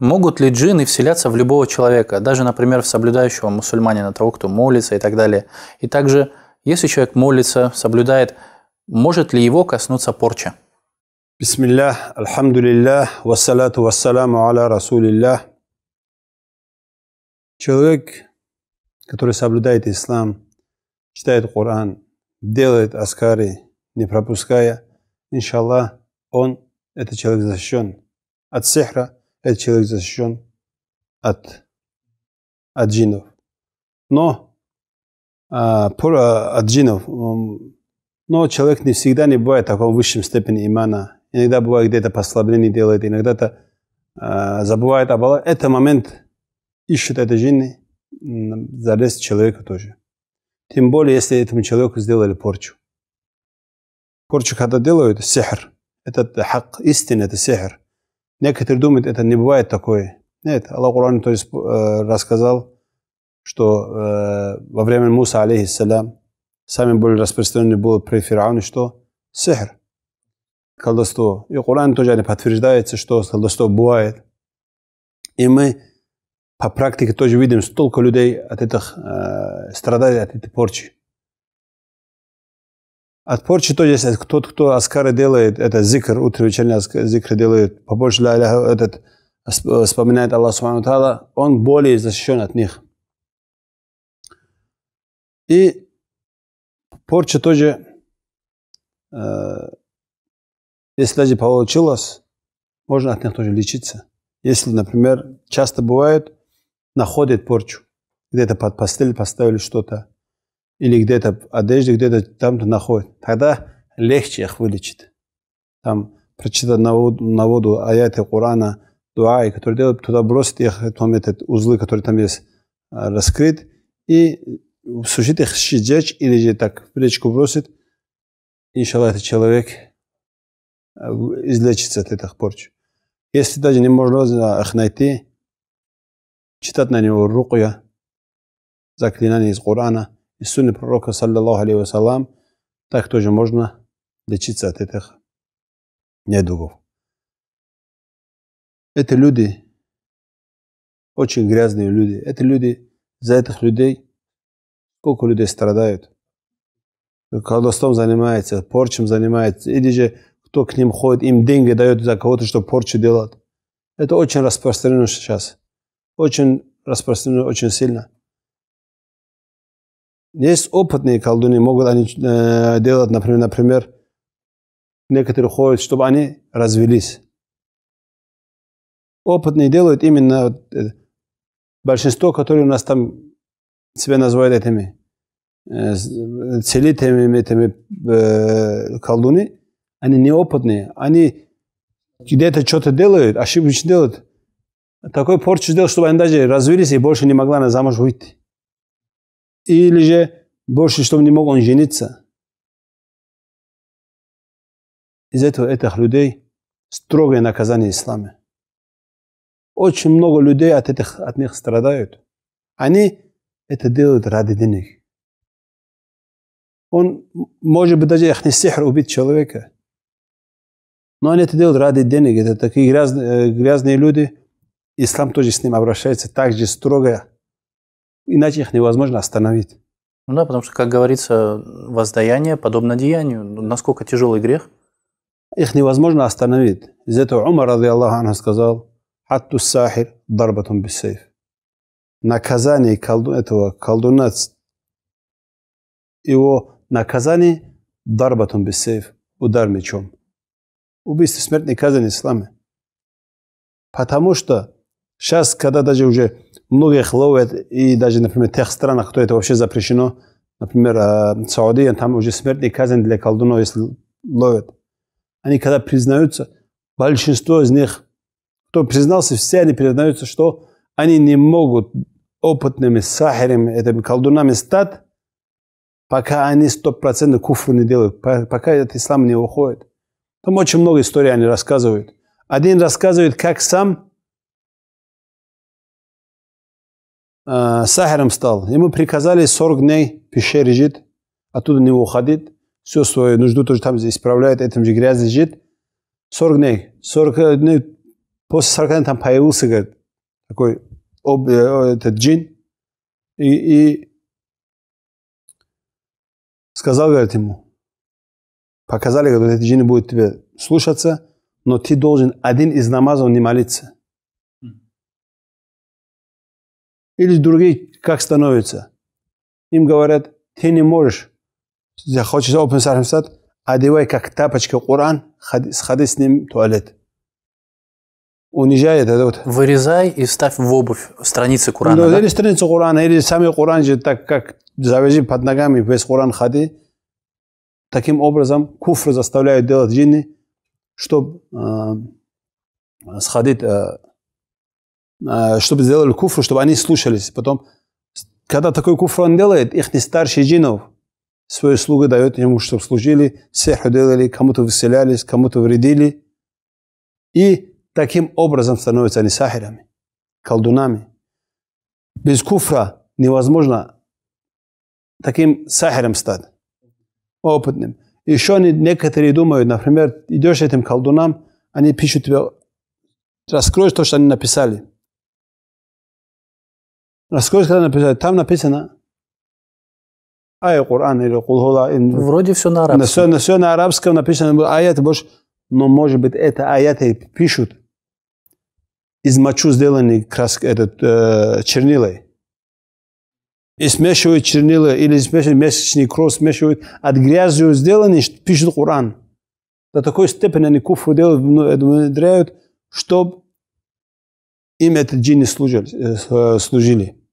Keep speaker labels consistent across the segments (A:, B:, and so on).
A: Могут ли джинны вселяться в любого человека, даже, например, в соблюдающего мусульманина, того, кто молится и так далее? И также, если человек молится, соблюдает, может ли его коснуться порча? Бисмиллях, альхамдулиллях, вассалату вассаламу аля расулиллях. Человек, который соблюдает ислам, читает Коран, делает аскари, не пропуская, иншаллах, он, этот человек защищен от сихра, этот человек защищен от, от джинов. Но а, пор, а, от джинов, но человек не всегда не бывает в таком высшем степени имана. Иногда бывает где-то послабление делает, иногда -то, а, забывает об Аллахе. Это момент ищет это джинны залезть человека тоже. Тем более, если этому человеку сделали порчу. Порчу, когда делают, сехр. Это хак, истина, это сехр. Некоторые думают, это не бывает такое. Нет, Аллах Куран то есть, э, рассказал, что э, во время Муса, алейхиссалям, самый более распространенный был при фараоне, что сихр, колдовство. И Коран тоже не подтверждается, что колдовство бывает. И мы по практике тоже видим, столько людей от этих э, страдает от этой порчи. Отпор что здесь? Тот, кто аскары делает, это зикр, утренний вечерний зикр делает, побольше ля этот, вспоминает Аллах Субхану Тала, он более защищен от них. И порча тоже, э, если даже получилось, можно от них тоже лечиться. Если, например, часто бывает, находит порчу, где-то под постель поставили что-то, или где-то одежде, где-то там-то находит. Тогда легче их вылечить Там прочитать на воду, на воду аяты Корана, дуаи, которые делают, туда бросить их, там этот узлы, которые там есть, э, раскрыт, и сушить их сидеть или же так в речку бросит. Иншаллах, этот человек э, излечится от этих порч. Если даже не можно их найти, читать на него рукья, заклинания из Корана – из сунны пророка, саллиллаху алейхи вассалам, так тоже можно лечиться от этих недугов. Это люди, очень грязные люди. Это люди, за этих людей, сколько людей страдают. Колдовством занимается, порчем занимается. Или же кто к ним ходит, им деньги дают за кого-то, чтобы порчу делать. Это очень распространено сейчас. Очень распространено, очень сильно. Есть опытные колдуны, могут они э, делать, например, например, некоторые ходят, чтобы они развелись. Опытные делают именно э, большинство, которые у нас там себя называют этими э, э целителями, этими э, колдуны, они неопытные, они где-то что-то делают, ошибочно делают, такой порчу сделал, чтобы она даже развелись и больше не могла на замуж выйти или же больше, чтобы не мог он жениться. Из за этого этих людей строгое наказание ислама. Очень много людей от, этих, от них страдают. Они это делают ради денег. Он может быть даже их не сихр убить человека. Но они это делают ради денег. Это такие грязные, э, грязные люди. Ислам тоже с ним обращается так же строго, Иначе их невозможно остановить. Ну да, потому что, как говорится, воздаяние подобно деянию. Насколько тяжелый грех? Их невозможно остановить. Из этого Умар, ради Аллаха, сказал, «Хатту сахир дарбатун бисейф». Наказание колду, этого колдуна, его наказание дарбатун бисейф, удар мечом. Убийство смертной казни исламе. Потому что Сейчас, когда даже уже многие хлопают, и даже, например, в тех странах, кто это вообще запрещено, например, э, Саудия, там уже смертная казнь для колдунов, если ловят. Они когда признаются, большинство из них, кто признался, все они признаются, что они не могут опытными сахарами, этими колдунами стать, пока они стопроцентно куфу не делают, пока этот ислам не уходит. Там очень много историй они рассказывают. Один рассказывает, как сам э, сахаром стал. Ему приказали 40 дней в пещере жить, оттуда не уходить, всю свою нужду тоже там исправляет, этим же грязи жить. 40 дней. 40 э, дней. После 40 дней там появился, говорит, такой об, э, этот джин. И, и сказал, говорит, ему, показали, говорит, эти джин будут тебе слушаться, но ты должен один из намазов не молиться. Или другие как становятся? Им говорят, ты не можешь, захочешь open source стать, одевай как тапочка Коран, ходи, сходи с ним в туалет. Унижает это вот. Вырезай и ставь в обувь страницы Корана. Ну, да? Или страницы Корана, или сами Коран же так как завяжи под ногами, без Коран ходи. Таким образом, куфры заставляют делать джинны, чтобы э, сходить э, а, чтобы сделали куфру, чтобы они слушались. Потом, когда такой куфр он делает, их не старший джинов, свою слугу дает ему, чтобы служили, сеху делали, кому-то выселялись, кому-то вредили. И таким образом становятся они сахирами, колдунами. Без куфра невозможно таким сахаром стать, опытным. Еще они, некоторые думают, например, идешь этим колдунам, они пишут тебе, раскроешь то, что они написали – Расскажи, когда написали. Там написано ая Коран или Кулхула. Вроде все на арабском. На все, на на арабском написано аяты больше. Но, может быть, это аяты пишут из мочу сделанный крас, этот, э, чернилой. И смешивают чернила или смешивают месячный кровь, смешивают от грязью сделанный, пишут Коран. До такой степени они куфру делают, ну, внедряют, чтобы им этот джинни э, э, служили. служили.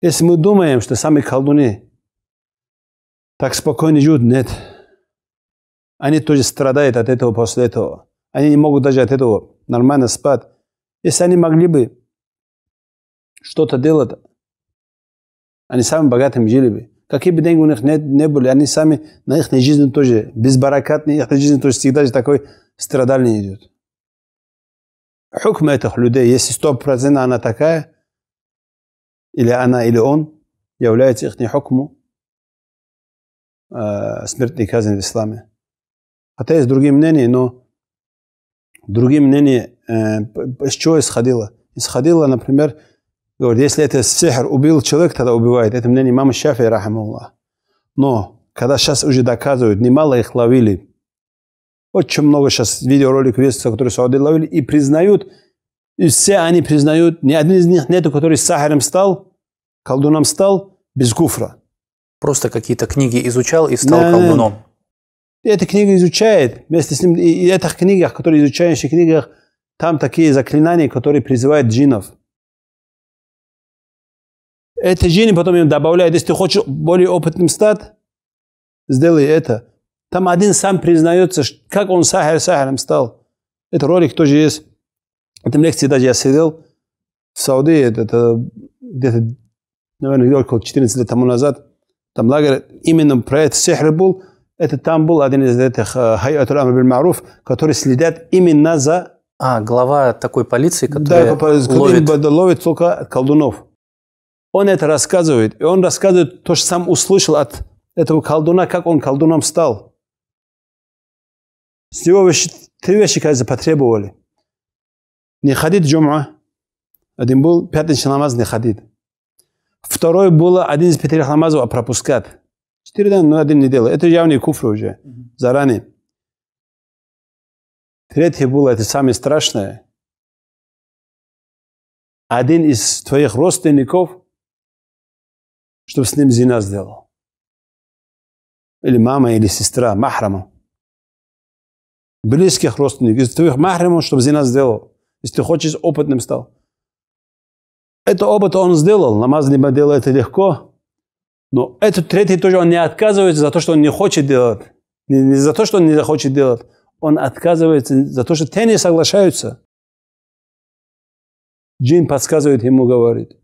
A: Если мы думаем, что сами колдуны так спокойно живут, нет. Они тоже страдают от этого после этого. Они не могут даже от этого нормально спать. Если они могли бы что-то делать, они сами богатыми жили бы. Какие бы деньги у них не, не были, они сами, на их жизни тоже, безбаракатная их жизнь тоже всегда же такой страдальный идет. Хукма этих людей, если стопроцентно она такая – или она, или он, является их хукму э, смертной казни в исламе. Хотя есть другие мнения, но другие мнения, э, с чего исходило? Исходило, например, говорит, если это сихр убил человек, тогда убивает. Это мнение имама Шафи, рахамуллах. Но когда сейчас уже доказывают, немало их ловили. Очень много сейчас видеороликов есть, которые сауды ловили, и признают, и все они признают, ни один из них нету, который с сахаром стал – Колдуном стал без куфра. Просто какие-то книги изучал и стал да, колдуном. Эта книга изучает, вместе с ним, и в этих книгах, которые изучаешь, в книгах, там такие заклинания, которые призывают джинов. Эти джинны потом им добавляют, если ты хочешь более опытным стать, сделай это. Там один сам признается, как он сахар сахаром стал. Это ролик тоже есть. В этом лекции даже я сидел в Сауде, это где-то наверное, около 14 лет тому назад, там лагерь именно про это сехр был, это там был один из этих Хайат Амр Маруф, которые следят именно за... А, глава такой полиции, который да, ловит... ловит только колдунов. Он это рассказывает, и он рассказывает то, что сам услышал от этого колдуна, как он колдуном стал. С него вещи, три вещи, кажется, потребовали. Не ходит джума. Один был, пятничный намаз не ходить. Второй было один из пятерых намазов а пропускать. Четыре дня, но ну, один не делал. Это явный куфр уже, заранее. Третье было, это самое страшное. Один из твоих родственников, чтобы с ним зина сделал. Или мама, или сестра, махрама. Близких родственников, из твоих махрамов, чтобы зина сделал. Если ты хочешь, опытным стал. Это оба-то он сделал, намаз не делает легко. Но этот третий тоже он не отказывается за то, что он не хочет делать. Не, не за то, что он не захочет делать. Он отказывается за то, что те не соглашаются. Джин подсказывает ему, говорит,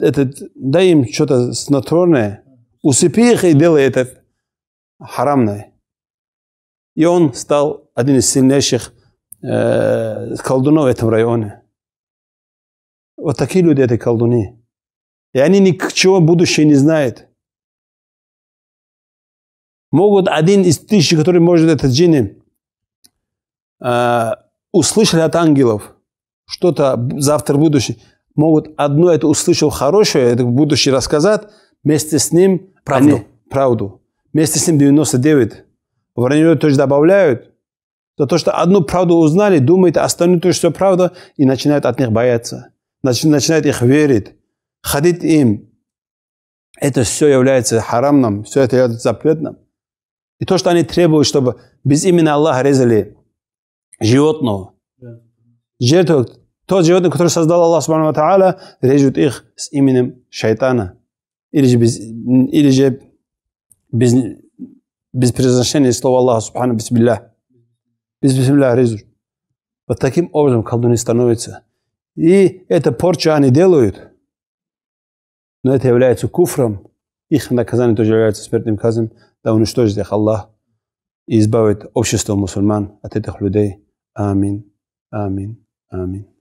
A: этот, дай им что-то снотворное, усыпи их и делай это харамное. И он стал один из сильнейших э, колдунов в этом районе. Вот такие люди – это колдуны. И они ничего будущее не знают. Могут один из тысяч, который может это джинни, э, а, услышали от ангелов что-то завтра будущее. Могут одно это услышал хорошее, это будущее рассказать, вместе с ним правду. Они, правду. Вместе с ним 99. Вранье тоже добавляют. За то, что одну правду узнали, думают, остальную тоже все правда, и начинают от них бояться начинает их верить, ходить им. Это все является харамным, все это является запретным. И то, что они требуют, чтобы без имени Аллаха резали животного, жертву, то животное, которое создал Аллах Субхану Тааля, режут их с именем шайтана. Или же без, или же без, без произношения слова Аллаха Субхану Бисмилля. Без Бисмилля режут. Вот таким образом колдуны становятся. И это порча они делают. Но это является куфром. Их наказание тоже является смертным казнью. Да уничтожит их Аллах и избавит общество мусульман от этих людей. Амин, амин, амин.